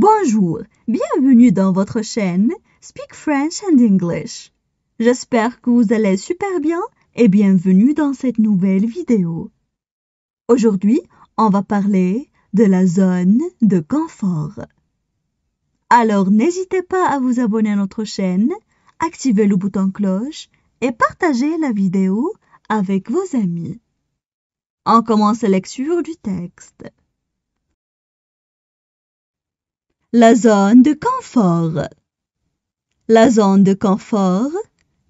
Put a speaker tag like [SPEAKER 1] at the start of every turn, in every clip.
[SPEAKER 1] Bonjour, bienvenue dans votre chaîne Speak French and English. J'espère que vous allez super bien et bienvenue dans cette nouvelle vidéo. Aujourd'hui, on va parler de la zone de confort. Alors n'hésitez pas à vous abonner à notre chaîne, activer le bouton cloche et partager la vidéo avec vos amis. On commence la lecture du texte. la zone de confort. La zone de confort,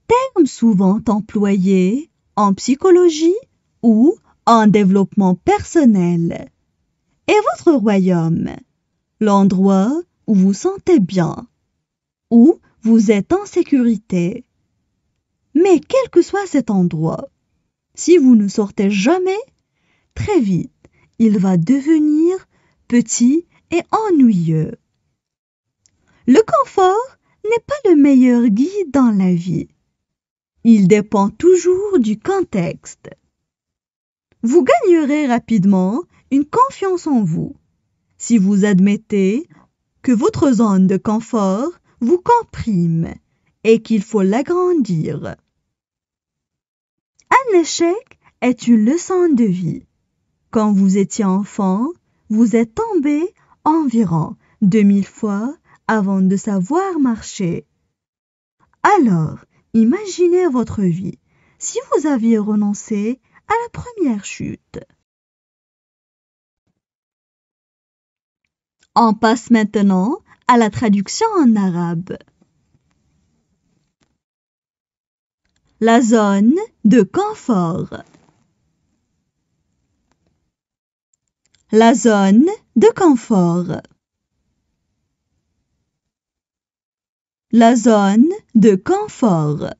[SPEAKER 1] terme souvent employé en psychologie ou en développement personnel, est votre royaume, l'endroit où vous sentez bien, où vous êtes en sécurité. Mais quel que soit cet endroit, si vous ne sortez jamais, très vite, il va devenir petit et ennuyeux. Le confort n'est pas le meilleur guide dans la vie. Il dépend toujours du contexte. Vous gagnerez rapidement une confiance en vous si vous admettez que votre zone de confort vous comprime et qu'il faut l'agrandir. Un échec est une leçon de vie. Quand vous étiez enfant, vous êtes tombé environ 2000 fois avant de savoir marcher. Alors, imaginez votre vie si vous aviez renoncé à la première chute. On passe maintenant à la traduction en arabe. La zone de confort. La zone de confort. la zone de confort.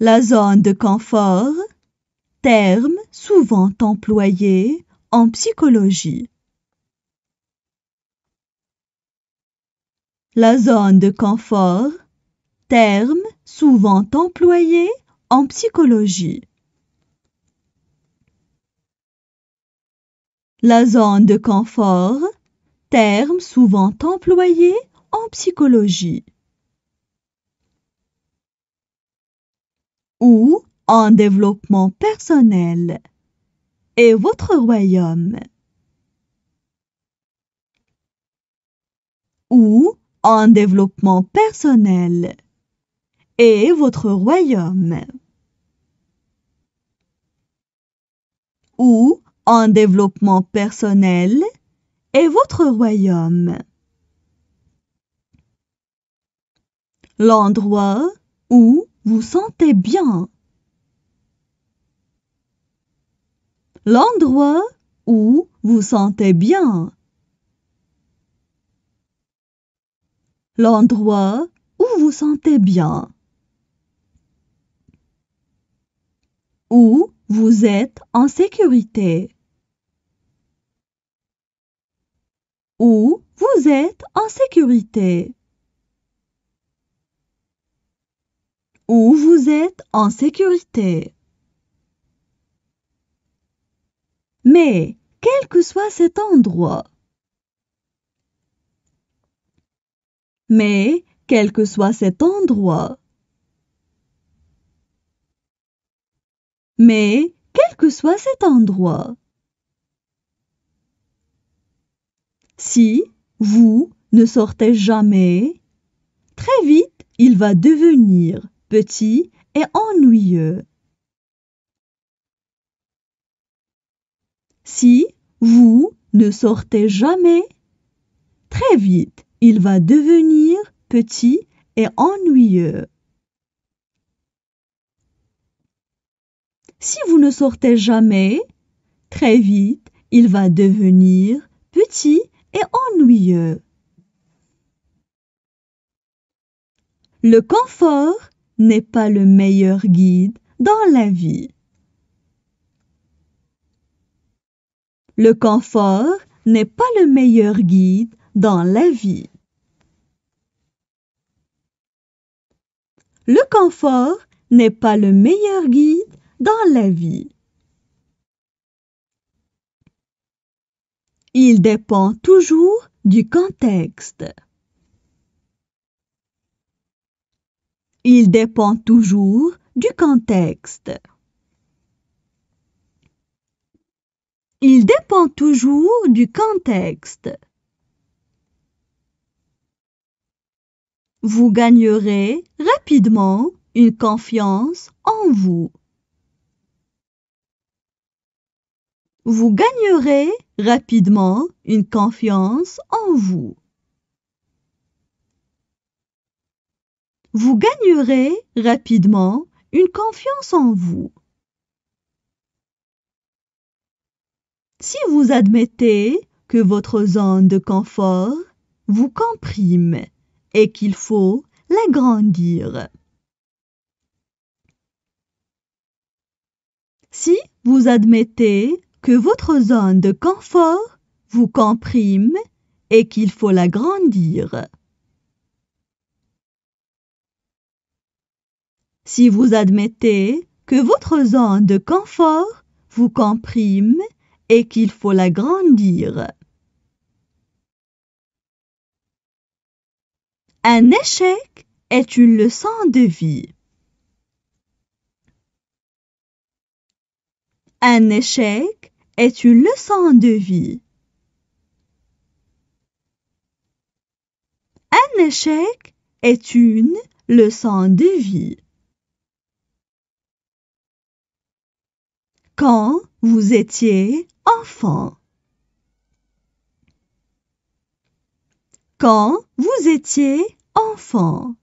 [SPEAKER 1] La zone de confort, terme souvent employé en psychologie. La zone de confort, terme souvent employé en psychologie. La zone de confort, terme souvent employé en psychologie. ou en développement personnel et votre royaume ou en développement personnel et votre royaume ou en développement personnel et votre royaume L'endroit où vous sentez bien. L'endroit où vous sentez bien. L'endroit où vous sentez bien. Où vous êtes en sécurité. ou vous êtes en sécurité. Où vous êtes en sécurité. Mais, quel que soit cet endroit. Mais, quel que soit cet endroit. Mais, quel que soit cet endroit. si vous ne sortez jamais, très vite il va devenir petit et ennuyeux. Si vous ne sortez jamais, très vite il va devenir petit et ennuyeux. Si vous ne sortez jamais, très vite il va devenir petit ennuyeux. Le confort n'est pas le meilleur guide dans la vie. Le confort n'est pas le meilleur guide dans la vie. Le confort n'est pas le meilleur guide dans la vie. Il dépend toujours du contexte. Il dépend toujours du contexte. Il dépend toujours du contexte. Vous gagnerez rapidement une confiance en vous. Vous gagnerez rapidement une confiance en vous. Vous gagnerez rapidement une confiance en vous. Si vous admettez que votre zone de confort vous comprime et qu'il faut l'agrandir. Si vous admettez que votre zone de confort vous comprime et qu'il faut l'agrandir. Si vous admettez que votre zone de confort vous comprime et qu'il faut l'agrandir. Un échec est une leçon de vie. Un échec est une leçon de vie. Un échec est une leçon de vie. Quand vous étiez enfant. Quand vous étiez enfant.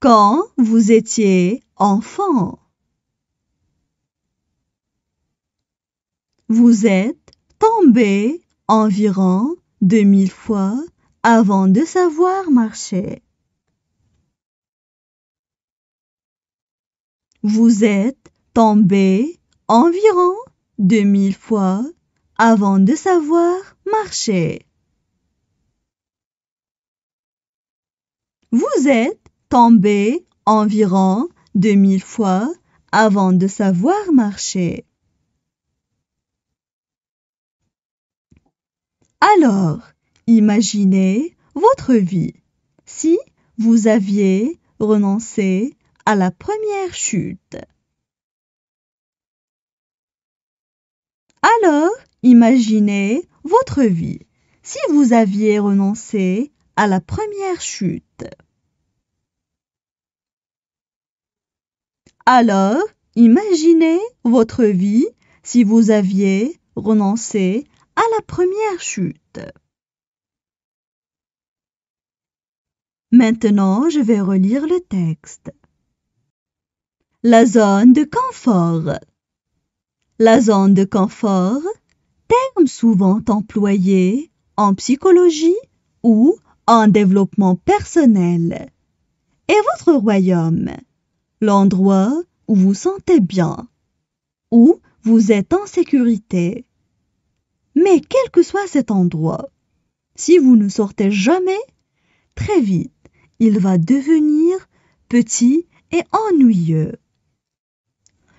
[SPEAKER 1] Quand vous étiez enfant. Vous êtes tombé environ deux mille fois avant de savoir marcher. Vous êtes tombé environ deux mille fois avant de savoir marcher. Vous êtes tombé environ deux mille fois avant de savoir marcher. Alors, imaginez votre vie si vous aviez renoncé à la première chute. Alors, imaginez votre vie si vous aviez renoncé à la première chute. Alors, imaginez votre vie si vous aviez renoncé à la première chute. Maintenant, je vais relire le texte. La zone de confort. La zone de confort, terme souvent employé en psychologie ou en développement personnel, est votre royaume, l'endroit où vous sentez bien, où vous êtes en sécurité mais quel que soit cet endroit, si vous ne sortez jamais, très vite, il va devenir petit et ennuyeux.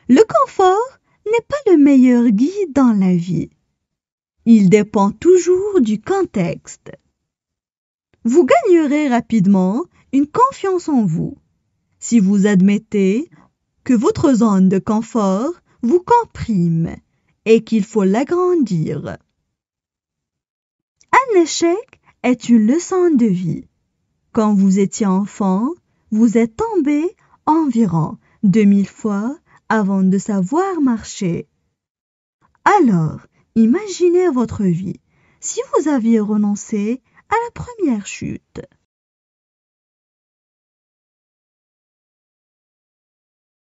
[SPEAKER 1] Le confort n'est pas le meilleur guide dans la vie. Il dépend toujours du contexte. Vous gagnerez rapidement une confiance en vous si vous admettez que votre zone de confort vous comprime et qu'il faut l'agrandir échec est une leçon de vie. Quand vous étiez enfant, vous êtes tombé environ 2000 fois avant de savoir marcher. Alors, imaginez votre vie si vous aviez renoncé à la première chute.